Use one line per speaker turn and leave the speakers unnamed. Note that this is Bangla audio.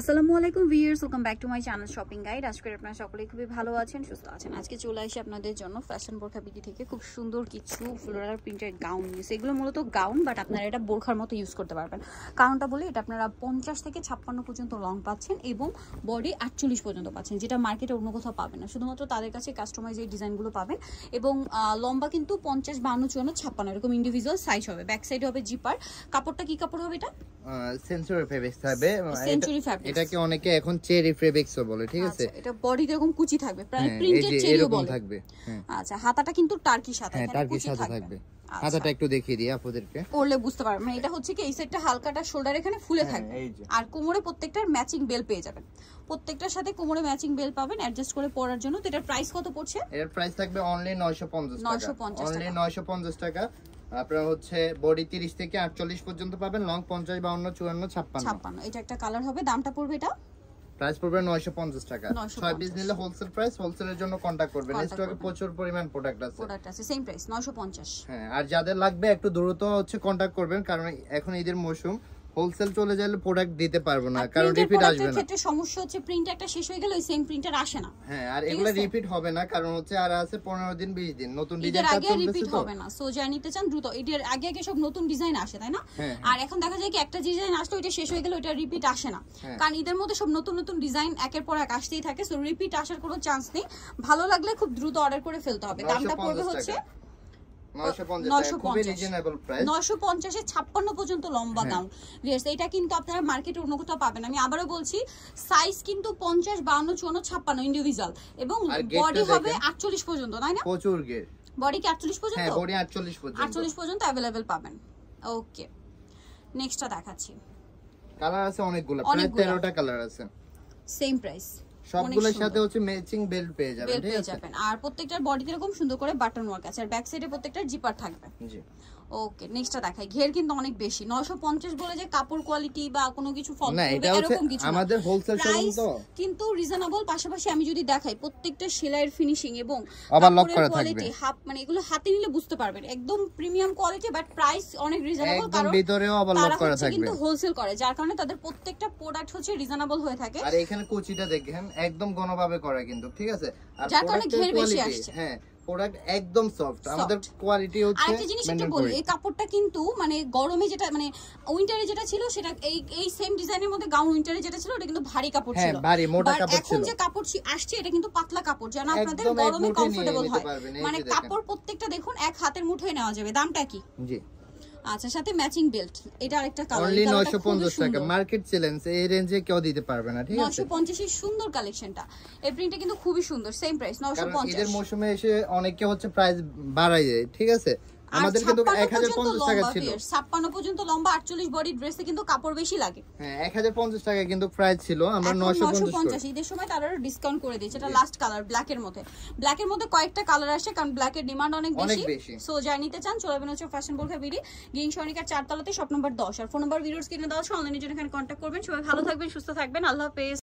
আসসালামু আলাইকুম viewers welcome back to my channel shopping guide আজকে আপনারা সকলে খুবই ভালো আছেন সুস্থ আছেন আজকে চলে আসি আপনাদের জন্য ফ্যাশন বোরখা বিটি থেকে খুব সুন্দর কিছু ফ্লোরাল প্রিন্টের গাউন ইউজ এগুলো মূলত গাউন বাট আপনারা এটা বোরখার মতো ইউজ করতে পারবেন কারণটা বলে এটা আপনারা পঞ্চাশ থেকে ছাপ্পান্ন পর্যন্ত লং পাচ্ছেন এবং বডি আটচল্লিশ পর্যন্ত পাচ্ছেন যেটা মার্কেটে অন্য কোথাও পাবেন না শুধুমাত্র তাদের কাছে কাস্টমাইজ এই ডিজাইনগুলো পাবেন এবং লম্বা কিন্তু পঞ্চাশ বান্ন চুয়ান্ন ছাপ্পান্ন এরকম ইন্ডিভিজুয়াল সাইজ হবে ব্যাক সাইড হবে জিপার কাপড়টা কি কাপড় হবে এটা
সেঞ্চুরি সেঞ্চুরি ফ্যাব্রিক এটাকে অনেকে এখন চেরি ফেব্রিক্সও বলে ঠিক আচ্ছা, আছে
এটা বডিতে এরকম কুচি থাকবে প্রায় প্রিন্টেড হ্যাঁ, চেরি বলে থাকবে হ্যাঁ। আচ্ছা হাতাটা কিন্তু টার্কি সাদা হ্যাঁ টার্কি সাদা থাকবে
আচ্ছা। হাতাটা একটু দেখিয়ে দিই আপনাদেরকে
করলে বুঝতে পারবেন মানে এটা হচ্ছে কি এই সাইডটা হালকাটা শোল্ডার এখানে ফুলে হ্যাঁ, থাকবে আর কোমরে প্রত্যেকটার ম্যাচিং বেল পেয়ে যাবেন প্রত্যেকটার সাথে কোমরে ম্যাচিং বেল পাবেন অ্যাডজাস্ট করে পরার জন্য তো এটার প্রাইস কত পড়ছে
এর প্রাইস থাকবে অনলি 950 টাকা অনলি 950 টাকা আপনারা হচ্ছে বডি 30 থেকে 48 পর্যন্ত পাবেন লং 50 52 54 56 56 এটা
একটা কালার হবে দামটা পড়বে এটা
প্রাইস পড়বে 950 টাকা 26 নিলে হোলসেল প্রাইস হোলসেলের জন্য কন্টাক্ট করবেন স্টকে প্রচুর পরিমাণ প্রোডাক্ট আছে প্রোডাক্ট
আছে সেম প্রাইস 950 হ্যাঁ
আর যাদের লাগবে একটু দ্রুত হচ্ছে কন্টাক্ট করবেন কারণ এখন ঈদের মৌসুম হোলসেল চলে যাইলে প্রোডাক্ট দিতে পারবো না কারণ রিপিট আসবে না ক্ষেত্রে
সমস্যা হচ্ছে প্রিন্ট একটা শেষ হয়ে গেল ওই সেম প্রিন্টার আসে না
হ্যাঁ আর এগুলা রিপিট হবে না কারণ হচ্ছে আর আছে 15 দিন 20 দিন নতুন ডিজাইন আগে রিপিট হবে
না সো যা নিতে চান দ্রুত এর আগে আগে সব নতুন ডিজাইন আসে তাই না হ্যাঁ, হ্যাঁ। আর এখন দেখা যায় কি একটা ডিজাইন আসলো ওটা শেষ হয়ে গেল ওটা রিপিট আসে না হ্যাঁ। কারণ এদের মধ্যে সব নতুন নতুন ডিজাইন একের পর এক আসতেই থাকে সো রিপিট আসার কোনো চান্স নেই ভালো লাগলে খুব দ্রুত অর্ডার করে ফেলতে হবে দামটা পড়বে হচ্ছে
950 এ
পর্যন্ত লম্বা হ্যাঁ। দাম পাবেন আমি বলছি সাইজ কিন্তু 50 52 54 56 ইন্ডিভিজুয়াল এবং বডি হবে 48 পর্যন্ত তাই না প্রচুর গেট পর্যন্ত হ্যাঁ পর্যন্ত 48 পাবেন ওকে নেক্সটটা দেখাচ্ছি অনেকগুলো সেম প্রাইস সবগুলোর সাথে হচ্ছে
ম্যাচিং বেল্ট পেয়ে যাবেন
আর প্রত্যেকটার বডিতে এরকম সুন্দর করে বাটন ওয়ার্ক আছে আর ব্যাক সাইডে প্রত্যেকটা জিপার থাকবে জি ওকে নেক্সটটা দেখাই ঘের কিন্তু অনেক বেশি 950 বলে যে কাপড় কোয়ালিটি বা কোনো কিছু ফল এরকম কিছু আমাদের
হোলসেল শোরুম তো
কিন্তু রিজনেবল পাশাপাশি আমি যদি দেখাই প্রত্যেকটা সেলাইয়ের ফিনিশিং এবং আবার লক করা থাকবে হাফ মানে এগুলো হাতে নিলে বুঝতে পারবেন একদম প্রিমিয়াম কোয়ালিটি বাট প্রাইস অনেক রিজনেবল কারণ ভিতরেও আবার লক করা থাকবে কিন্তু হোলসেল করে যার কারণে তাদের প্রত্যেকটা প্রোডাক্ট হচ্ছে রিজনেবল হয়ে থাকে আর
এখানে কোচিটা দেখেন একদম গণভাবে করা কিন্তু ঠিক আছে আর যার কারণে ঘের বেশি আসছে হ্যাঁ প্রোডাক্ট একদম সফট আমাদের কোয়ালিটি হচ্ছে আরেকটা জিনিস একটু বলি এই
কাপড়টা কিন্তু মানে গরমে যেটা মানে উইন্টারে যেটা ছিল সেটা এই এই সেম ডিজাইনের মধ্যে গাউন উইন্টারে যেটা ছিল ওটা কিন্তু ভারী কাপড় হ্যাঁ, ছিল হ্যাঁ ভারী মোটা কাপড় ছিল এখন যে কাপড় আসছে এটা কিন্তু পাতলা কাপড় যেন আপনাদের গরমে কমফোর্টেবল হয় মানে কাপড় প্রত্যেকটা দেখুন এক হাতের মুঠোয় নেওয়া যাবে দামটা কি জি আচ্ছা সাথে ম্যাচিং বেল্ট এটা আরেকটা কালার অনলি 950 টাকা
মার্কেট চ্যালেঞ্জ এই রেঞ্জে কেউ দিতে পারবে না ঠিক আছে
950 এর সুন্দর কালেকশনটা এই প্রিন্টটা কিন্তু খুবই সুন্দর সেম প্রাইস 950 এর
মৌসুমে এসে অনেকে হচ্ছে প্রাইস বাড়ায় দেয় ঠিক আছে আমাদের কিন্তু 1050 টাকা ছিল
56 পর্যন্ত লম্বা 48 বডি ড্রেসে কিন্তু কাপড় বেশি লাগে
হ্যাঁ 1050 টাকা কিন্তু প্রাইস ছিল আমরা 950
সময় তারা ডিসকাউন্ট করে দিয়েছে এটা লাস্ট কালার ব্ল্যাক এর মধ্যে ব্ল্যাক এর মধ্যে কয়েকটা কালার আসে কারণ ব্ল্যাক এর ডিমান্ড অনেক বেশি সো নিতে চান চলে যাবেন হচ্ছে ফ্যাশন বলখা বিডি গিং চারতলাতে শপ নম্বর 10 আর ফোন নম্বর ভিডিওস কিনে দেওয়া আছে অনলাইনে জন্য এখানে কন্টাক্ট করবেন সবাই ভালো থাকবেন সুস্থ থাকবেন আল্লাহ হাফেজ